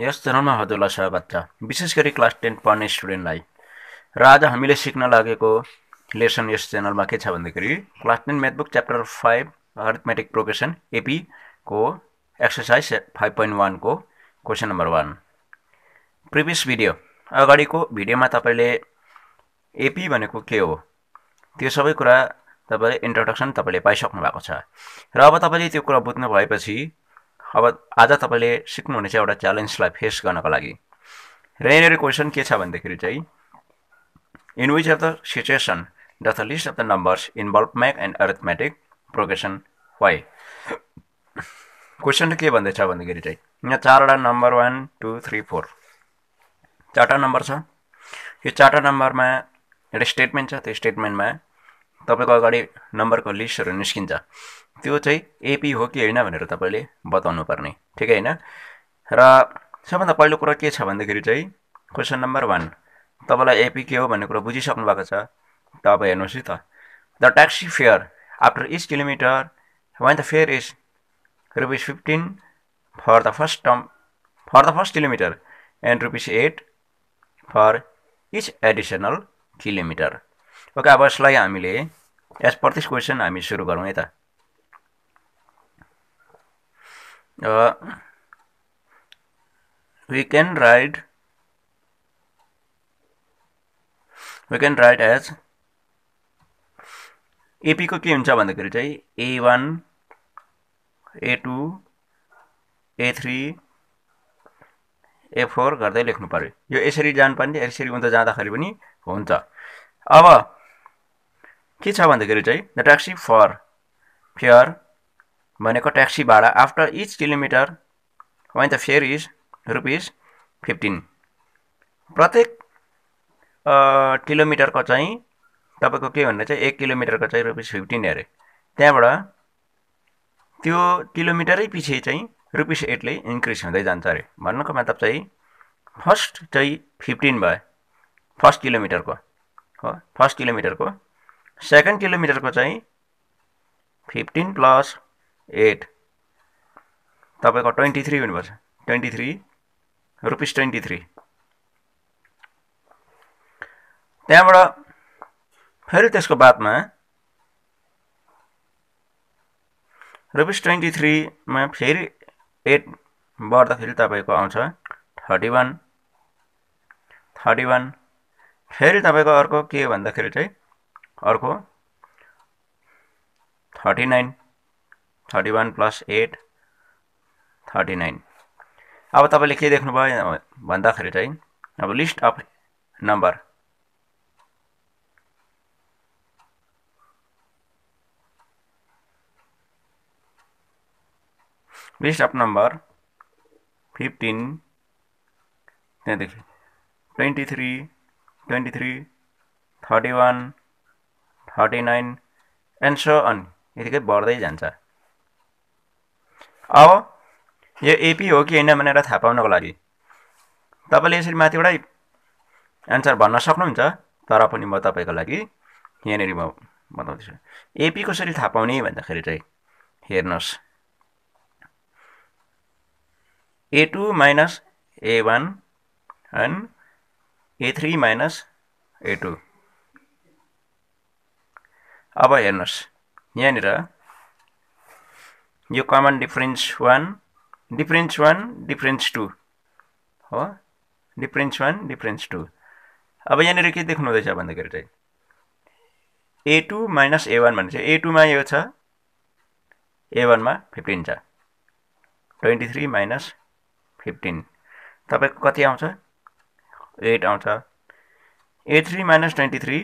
यस च्यानलमा हजुरलाई स्वागत छ विशेष गरी क्लास टेन पढ्ने स्टुडेन्टलाई र आज हामीले सिक्न लागेको लेसन यस च्यानलमा के छ भन्दाखेरि class ten math book chapter five arithmetic progression एपीको एक्सर्साइज फाइभ पोइन्ट वानको question number one previous video अगाडिको भिडियोमा तपाईँले एपी भनेको के हो त्यो सबै कुरा तपाईँले इन्ट्रोडक्सन तपाईँले पाइसक्नु भएको छ र अब तपाईँले त्यो कुरा बुझ्नु भएपछि अब आज तपाईँले सिक्नुहुनेछ एउटा च्यालेन्जलाई फेस गर्नको लागि र यहाँनिर क्वेसन के छ भन्दाखेरि चाहिँ in which of the situation the list of the numbers involve make and arithmetic progression why question के भन्दैछ भन्दाखेरि चाहिँ यहाँ चारवटा number one two three four चारवटा नम्बर छ यो चारवटा नम्बरमा एउटा स्टेटमेन्ट छ त्यो स्टेटमेन्टमा तपाईँको अगाडि नम्बरको लिस्टहरू निस्किन्छ त्यो चाहिँ एपी हो कि होइन भनेर तपाईँले बताउनु पर्ने ठिक होइन र सबभन्दा पहिलो कुरा के छ भन्दाखेरि चाहिँ क्वेसन नम्बर वान तपाईँलाई एपी के हो भन्ने कुरा बुझिसक्नु भएको छ त अब हेर्नुहोस् है त the taxi fare after each kilometre one the fare is rupees fifteen for the first term for the first kilometre and rupees eight for each additional kilometre okay अब यसलाई हामीले एज पर दिस क्वेसन हामी सुरु गरौँ है त uh, we can write we can write as AP को के हुन्छ भन्दाखेरि चाहिँ A one A A4 A three A four गर्दै लेख्नु पऱ्यो यो यसरी जानुपर्ने यसरी हुँदा जाँदाखेरि पनि हुन्छ अब के छ भन्दाखेरि चाहिँ द ट्याक्सी फर फेयर भनेको ट्याक्सी भाडा after each kilometre one the fare is rupees fifteen प्रत्येक किलोमिटरको चाहिँ तपाईँको के भन्दा चाहिँ एक किलोमिटरको चाहिँ रुपिस फिफ्टिन अरे त्यहाँबाट त्यो किलोमिटरै पछि चाहिँ रुपिस एटले इन्क्रिज हुँदै जान्छ अरे भन्नुको मतलब चाहिँ फर्स्ट चाहिँ फिफ्टिन भयो फर्स्ट किलोमिटरको हो फर्स्ट किलोमिटरको सेकेन्ड किलोमिटरको चाहिँ फिफ्टिन प्लस एट तपाईँको ट्वेन्टी थ्री हुनुपर्छ twenty three rupees twenty three त्यहाँबाट फेरि त्यसको बादमा रुपिस ट्वेन्टी थ्रीमा फेरि एट बढ्दाखेरि तपाईँको आउँछ थर्टी वान थर्टी वान फेरि तपाईँको अर्को के भन्दाखेरि चाहिँ अर्को thirty nine thirty one plus eight thirty nine अब तपाईँले के देख्नुभयो भन्दाखेरि चाहिँ अब list of number list of number fifteen त्यहाँदेखि twenty three twenty three thirty one thirty nine and so on यतिकै बढ्दै जान्छ अब यो एपी हो कि होइन भनेर थाहा पाउनको लागि तपाईँले यसरी माथिबाटै एन्सर भन्न सक्नुहुन्छ तर पनि म तपाईँको लागि यहाँनिर म बताउँदैछु एपी कसरी थाहा पाउने भन्दाखेरि चाहिँ हेर्नुहोस् A two minus A one and A three minus A two अब हेर्नुहोस् यहाँनिर यो common difference one difference one difference two हो डिफरेन्स वान डिफरेन्स टू अब यहाँनिर के देख्नुहुँदैछ भन्दाखेरि चाहिँ A two minus A one भनेपछि ए टूमा यो छ ए वानमा फिफ्टिन छ ट्वेन्टी थ्री माइनस फिफ्टिन तपाईँको कति आउँछ एट आउँछ A three minus twenty three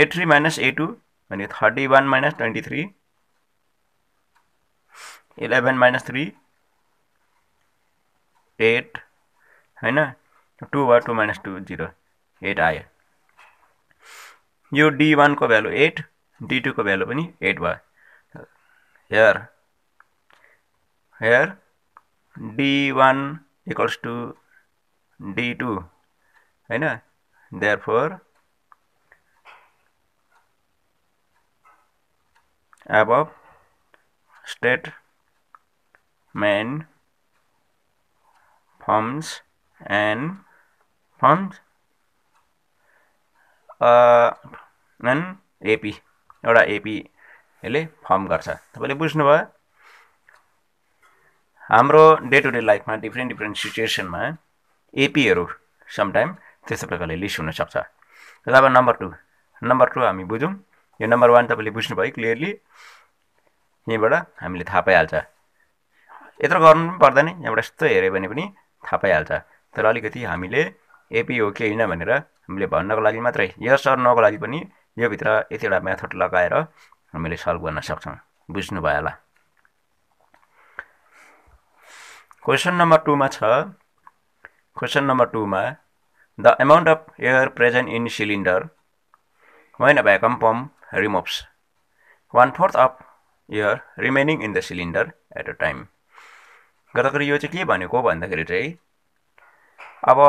A three minus A two यानी thirty one minus twenty three eleven minus three eight है ना टू व two minus two zero eight आए यो डी वन को भ्यालु एट डी को value भी eight भर here here D one equals to D two है therefore above statement forms and forms and uh, AP एउटा यसले फर्म गर्छ तपाईँले बुझ्नुभयो हाम्रो डे टु डे लाइफमा डिफ्रेन्ट डिफ्रेन्ट सिचुएसनमा एपीहरू समटाइम त्यस्तो प्रकारले लिस्ट हुनसक्छ र अब नम्बर टू नम्बर टू हामी बुझौँ यो नम्बर वान तपाईँले बुझ्नुभयो क्लियरली यहीँबाट हामीले थाहा पाइहाल्छ यत्रो गर्नु पनि पर्दैन यहाँबाट यस्तो हेऱ्यो भने पनि थाहा पाइहाल्छ तर अलिकति हामीले एपी हो कि होइन भनेर हामीले भन्नको लागि मात्रै यस सर नको लागि पनि योभित्र यतिवटा म्याथड लगाएर हामीले सल्भ गर्न सक्छौँ भयो होला क्वेसन नम्बर टूमा छ क्वेसन नम्बर टूमा the amount of air present in cylinder when a vacuum pump removes one-fourth of air remaining in the cylinder at a time गर्दाखेरि यो चाहिँ के भनेको भन्दाखेरि चाहिँ अब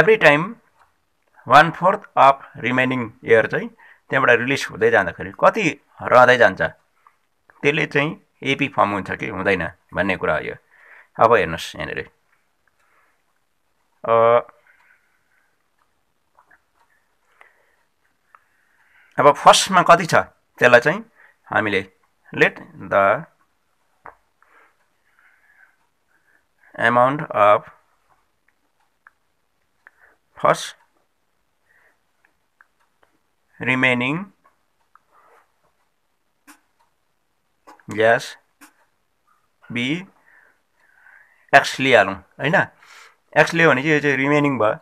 every time one fourth of remaining air चाहिँ त्यहाँबाट रिलिज हुँदै जाँदाखेरि कति रहँदै जान्छ त्यसले चाहिँ एपी फर्म हुन्छ कि हुँदैन भन्ने कुरा हो यो अब हेर्नुहोस् यहाँनिर अब फर्स्ट में कति हमें let the amount of first remaining gas be x ली हाल है एक्स रिमेनिंग भाई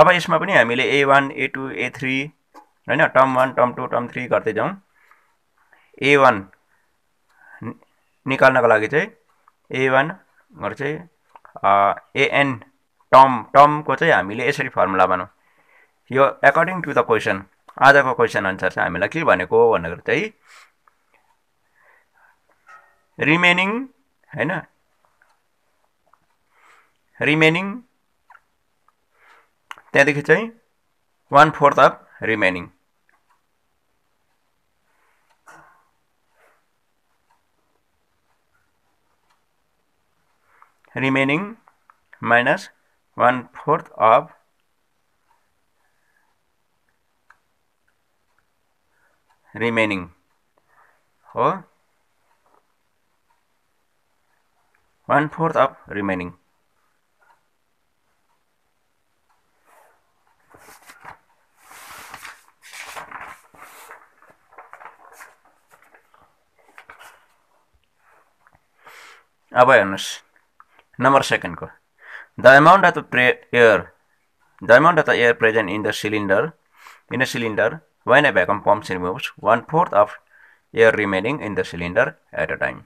अब इसमें हमें A one A two A three होइन term one term two term three गर्दै जाउँ ए वान निकाल्नको लागि चाहिँ ए वानहरू चाहिँ एएन टर्म टर्मको चाहिँ हामीले यसरी फर्मुला बनाउँ यो एकर्डिङ टु द क्वेसन आजको क्वेसन अनुसार चाहिँ हामीलाई के भनेको भन्दाखेरि भनेर चाहिँ रिमेनिङ होइन रिमेनिङ त्यहाँदेखि चाहिँ one fourth of remaining. remaining minus one fourth of remaining or one fourth of remaining अब हेर्नुहोस् नम्बर सेकेन्डको the amount of the pre air the amount of the air present in the cylinder in the cylinder when a vacuum pump removes one fourth of air remaining in the cylinder at a time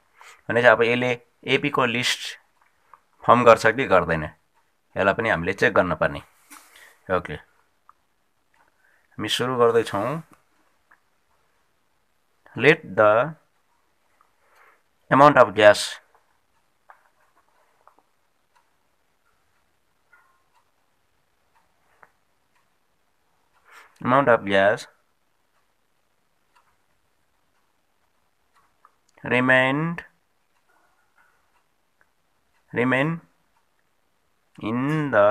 चाहिँ अब यसले एपीको list form गर्छ कि गर्दैन यसलाई पनि हामीले check गर्नुपर्ने ओके हामी सुरु गर्दैछौँ let the amount of gas mount of gas remained remain in the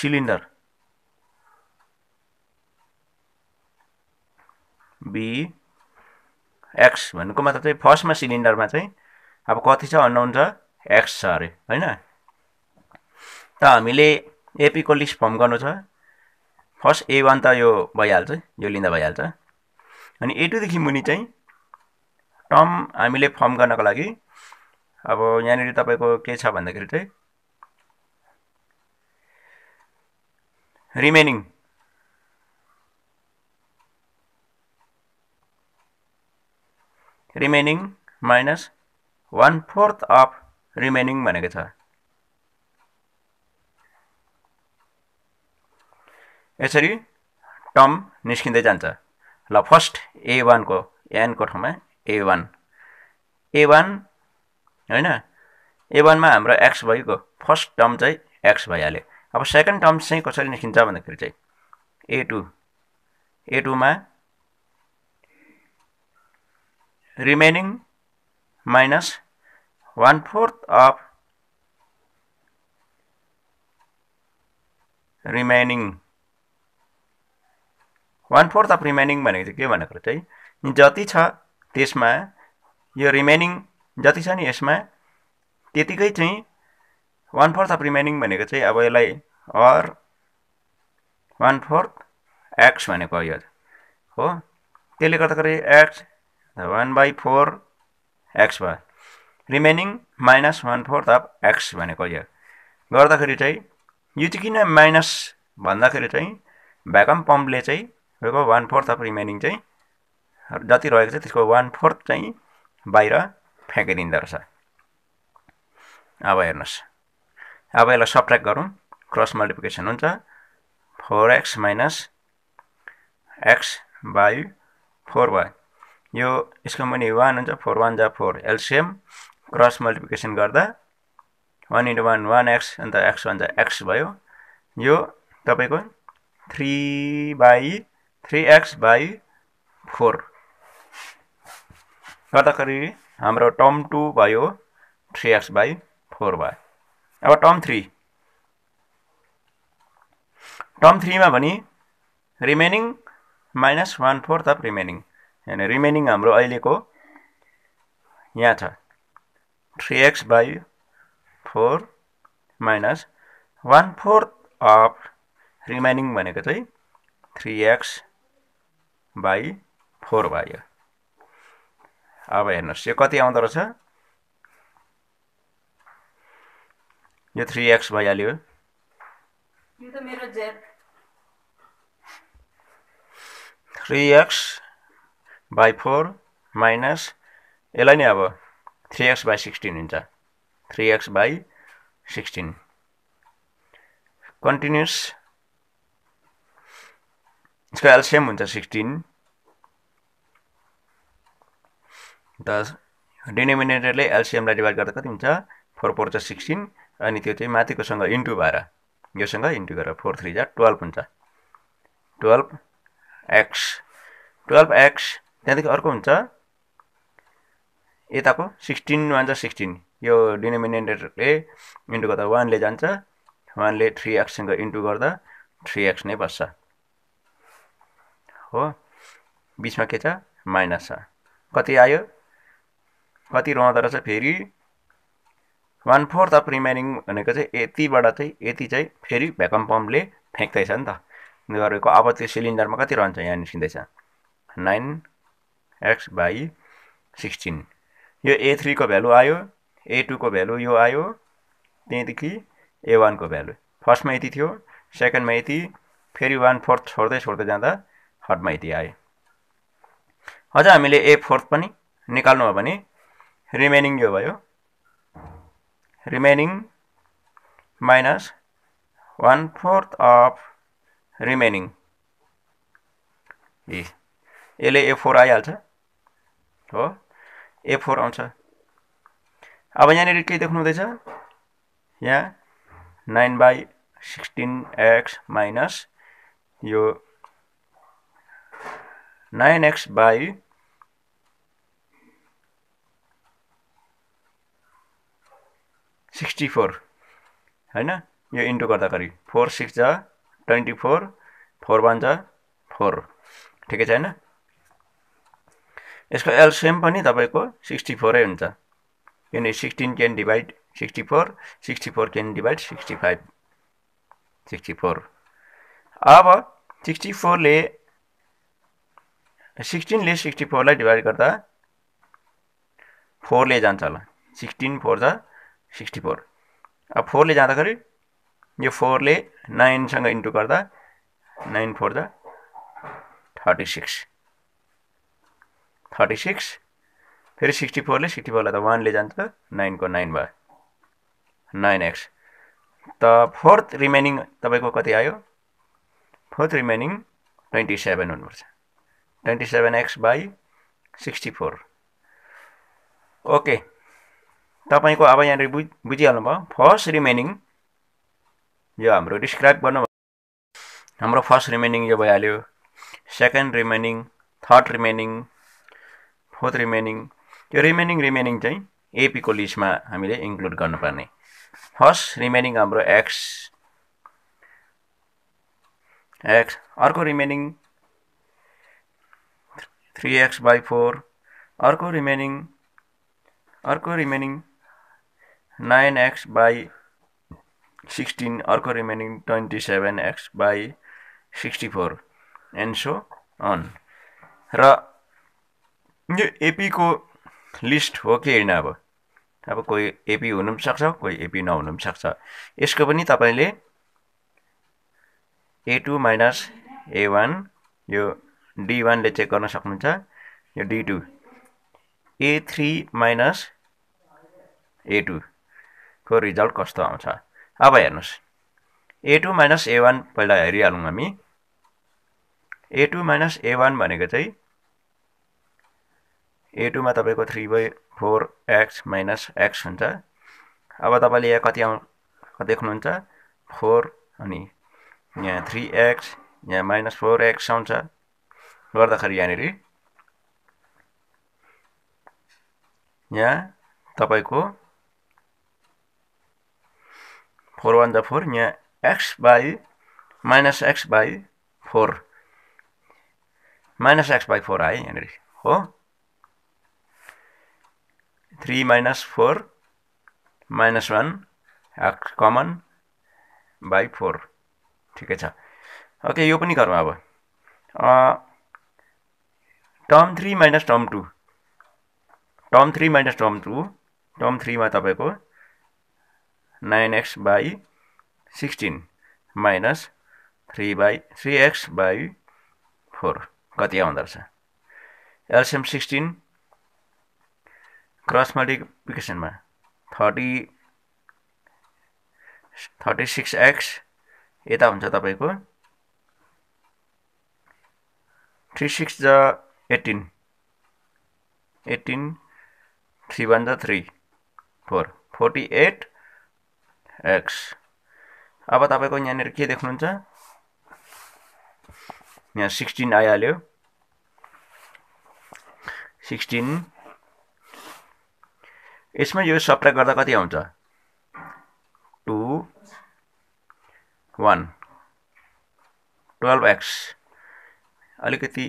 cylinder be x भनेको मतलब चाहिँ फर्स्टमा सिलिन्डरमा चाहिँ अब कति छ अननाउन छ एक्स छ अरे होइन त हामीले एपीको लिस्ट फर्म गर्नु छ फर्स्ट ए वान त यो भइहाल्छ यो लिँदा भइहाल्छ अनि ए टूदेखि मुनि चाहिँ टर्म हामीले फर्म गर्नको लागि अब यहाँनिर तपाईँको के छ भन्दाखेरि चाहिँ remaining remaining minus one fourth of remaining भनेको छ यसरी टर्म निस्किँदै जान्छ ल फर्स्ट ए वानको एनको ठाउँमा ए वान ए वान होइन ए वानमा हाम्रो एक्स भइगयो फर्स्ट टर्म चाहिँ एक्स भइहाल्यो अब सेकेन्ड टर्म चाहिँ कसरी निस्किन्छ भन्दाखेरि चाहिँ ए टू ए टूमा remaining minus one fourth of remaining one fourth of remaining भनेको चाहिँ के भनेको चाहिँ जति छ त्यसमा यो रिमेनिङ जति छ नि यसमा त्यतिकै चाहिँ वान फोर्थ अफ रिमेनिङ भनेको चाहिँ अब यसलाई अर वान फोर्थ एक्स भनेको यो हो त्यसले गर्दाखेरि x one by four x भयो remaining minus one fourth of x भनेको यो गर्दाखेरि चाहिँ यो चाहिँ किन माइनस भन्दाखेरि चाहिँ भ्याकम पम्पले चाहिँ तपाईँको वान फोर्थ अफ रिमेनिङ चाहिँ जति रहेको छ त्यसको वान फोर्थ चाहिँ बाहिर फ्याँकिदिँदो रहेछ अब हेर्नुहोस् अब यसलाई सब्ट्र्याक्ट गरौँ क्रस मल्टिप्लिकेसन हुन्छ four x minus x by four वाई यो यसको मुनि वान हुन्छ फोर वान जा फोर एलसिएम क्रस मल्टिप्लिकेसन गर्दा one into one one x अन्त एक्स वान जा एक्स भयो यो तपाईँको three by three x by four गर्दाखेरि हाम्रो टर्म टू भयो थ्री एक्स बाई फोर भयो अब टर्म थ्री टर्म थ्रीमा भने remaining minus one fourth of remaining यानि रिमेनिङ हाम्रो अहिलेको यहाँ छ three x by four minus one fourth of remaining भनेको चाहिँ थ्री एक्स बाई फोर भयो अब हेर्नुहोस् यो कति आउँदो रहेछ यो थ्री एक्स भइहाल्यो three x by four minus यसलाई नै अब थ्री एक्स बाई सिक्सटिन हुन्छ three x by sixteen continues यसको एल्सियम हुन्छ सिक्सटिन अन्त डिनोमिनेटरले एल्सियमलाई डिभाइड गर्दा कति हुन्छ फोर फोर छ सिक्सटिन अनि त्यो चाहिँ माथिकोसँग इन्टु भएर योसँग इन्टु गरेर फोर थ्री जा टुवेल्भ हुन्छ टुवेल्भ एक्स टुवेल्भ एक्स त्यहाँदेखि अर्को हुन्छ यताको सिक्सटिन वान सिक्सटिन यो डिनोमिनेटरले इन्टु गर्दा वानले जान्छ वानले थ्री एक्ससँग इन्टु गर्दा थ्री एक्स नै बस्छ हो बिचमा के छ माइनस छ कति आयो कति रहँदो रहेछ फेरि वान फोर्थ अफ रिमेनिङ भनेको चाहिँ यतिबाट चाहिँ यति चाहिँ फेरि भ्याकम पम्पले फ्याँक्दैछ नि त गरेको अब त्यो सिलिन्डरमा कति रहन्छ यहाँ निस्किँदैछ नाइन एक्स बाई सिक्सटिन यो ए थ्रीको भ्यालु आयो ए टूको भ्यालु यो आयो त्यहाँदेखि ए वानको भ्यालु फर्स्टमा यति थियो सेकेन्डमा यति फेरि वान फोर्थ छोड्दै छोड्दै जाँदा यति आए अझ हामीले ए फोर्थ पनि निकाल्नु हो भने रिमेनिङ यो भयो remaining minus one fourth of remaining A यसले ए फोर आइहाल्छ हो ए फोर आउँछ अब यहाँनिर के देख्नु हुँदैछ यहाँ nine by sixteen x minus यो nine x by sixty four होइन यो इन्टु गर्दाखेरि फोर सिक्स जा ट्वेन्टी फोर फोर वान जा फोर ठिकै छ होइन यसको एलसिएम पनि तपाईँको सिक्सटी फोरै हुन्छ किनभने sixteen can divide sixty four sixty four can divide sixty five sixty four अब सिक्सटी फोरले सिक्सटिनले सिक्सटी फोरलाई डिभाइड गर्दा फोरले जान्छ होला सिक्सटिन फोर छ सिक्सटी फोर अब फोरले जाँदाखेरि यो फोरले नाइनसँग इन्टु गर्दा नाइन फोर छ थर्टी सिक्स थर्टी सिक्स फेरि सिक्सटी फोरले सिक्सटी फोरलाई त वानले जान्छ नाइनको नाइन भयो नाइन एक्स त फोर्थ रिमेनिङ तपाईँको कति आयो फोर्थ रिमेनिङ ट्वेन्टी सेभेन हुनुपर्छ 97x by sixty four okay तपाईँको अब यहाँनिर बुझ बुझिहाल्नु भयो फर्स्ट रिमेनिङ यो हाम्रो डिस्क्राइब गर्नु हाम्रो फर्स्ट रिमेनिङ यो भइहाल्यो second remaining third remaining fourth remaining यो रिमेनिङ रिमेनिङ चाहिँ एपीको लिस्टमा हामीले इन्क्लुड गर्नुपर्ने फर्स्ट रिमेनिङ हाम्रो एक्स एक्स अर्को remaining three x by four अर्को रिमेनिङ अर्को remaining nine x by sixteen अर्को remaining twenty seven x by sixty four and so on र यो एपीको लिस्ट हो कि होइन अब अब कोही एपी हुनु पनि सक्छ कोही एपी नहुनु पनि सक्छ यसको पनि तपाईँले A two minus A one यो डी वानले चेक गर्न सक्नुहुन्छ यो D two A three minus A टूको रिजल्ट कस्तो आउँछ अब हेर्नुहोस् A two minus A one पहिला हेरिहालौँ हामी A two minus A one भनेको चाहिँ ए टूमा तपाईँको three by four x minus x हुन्छ अब तपाईँले यहाँ कति आउ देख्नुहुन्छ फोर अनि यहाँ थ्री एक्स यहाँ माइनस फोर एक्स आउँछ गर्दाखेरि यहाँनिर यहाँ तपाईँको फोर वान द फोर यहाँ x by minus x by four minus x by four आयो यहाँनिर हो three minus four minus one x common by four ठिकै छ ओके यो पनि गरौँ अब term three minus term two term three minus term two term थ्रीमा तपाईँको nine x by sixteen minus three by three x by four कति आउँदो रहेछ एलसिएम सिक्सटिन क्रस मल्टिप्लिकेसनमा थर्टी थर्टी सिक्स एक्स यता हुन्छ तपाईँको थ्री सिक्स ज eighteen eighteen three one three four forty eight x अब तपाईँको यहाँनिर के देख्नुहुन्छ यहाँ सिक्सटिन आइहाल्यो सिक्सटिन यसमा यो सप्रेक्ट गर्दा कति आउँछ टु वान टुवेल्भ एक्स अलिकति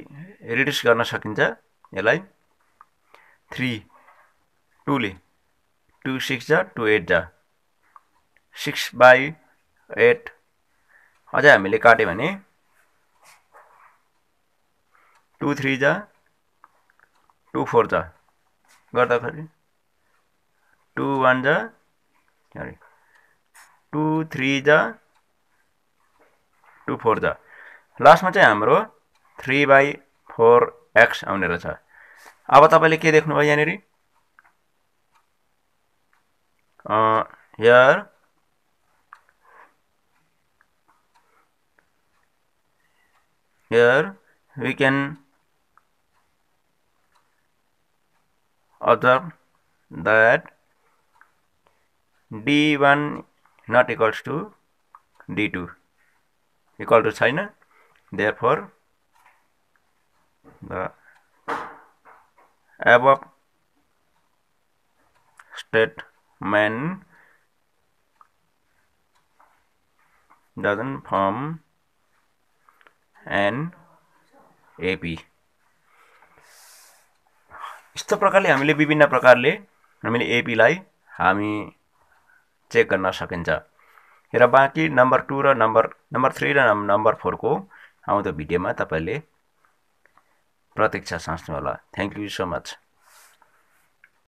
रिड्युस गर्न सकिन्छ यसलाई थ्री टूले टू सिक्स जा टू एट जा सिक्स बाई एट अझै हामीले काट्यो भने टु थ्री जा टु फोर जा गर्दाखेरि टु वान जा सरी टु थ्री जा टु फोर जा लास्टमा चाहिँ हाम्रो थ्री बाई फोर एक्स आउने रहेछ अब तपाईँले के देख्नुभयो यहाँनिर here here we can observe that d1 not equals to equal to छैन देयर फोर एब above statement doesn't form an AP यस्तो प्रकारले हामीले विभिन्न प्रकारले हामीले एपीलाई हामी चेक गर्न सकिन्छ र बाँकी नम्बर टू र नम्बर नम्बर थ्री र नम्बर फोरको आउँदो भिडियोमा तपाईँले प्रतीक्षा होला थ्याङ्क यू सो मच